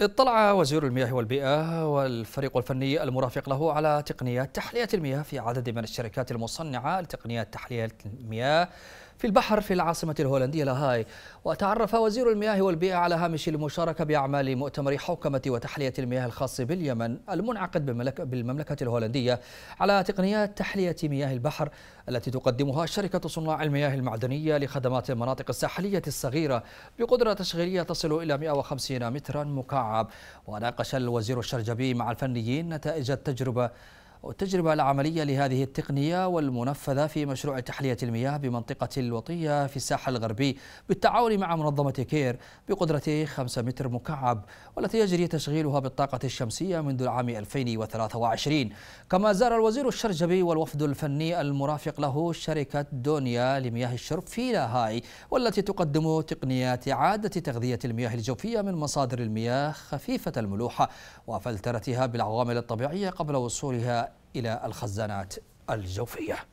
اطلع وزير المياه والبيئة والفريق الفني المرافق له على تقنيات تحلية المياه في عدد من الشركات المصنعة لتقنيات تحلية المياه في البحر في العاصمة الهولندية لاهاي وتعرف وزير المياه والبيئة على هامش المشاركة بأعمال مؤتمر حوكمة وتحلية المياه الخاص باليمن المنعقد بالمملكة الهولندية على تقنيات تحلية مياه البحر التي تقدمها شركة صناع المياه المعدنية لخدمات المناطق الساحلية الصغيرة بقدرة تشغيلية تصل إلى 150 مترا مكعب وناقش الوزير الشرجبي مع الفنيين نتائج التجربة والتجربة العملية لهذه التقنية والمنفذة في مشروع تحلية المياه بمنطقة الوطية في الساحل الغربي بالتعاون مع منظمة كير بقدرة 5 متر مكعب والتي يجري تشغيلها بالطاقة الشمسية منذ العام 2023 كما زار الوزير الشرجبي والوفد الفني المرافق له شركة دونيا لمياه الشرب في لاهاي والتي تقدم تقنيات إعادة تغذية المياه الجوفية من مصادر المياه خفيفة الملوحة وفلترتها بالعوامل الطبيعية قبل وصولها إلى الخزانات الجوفية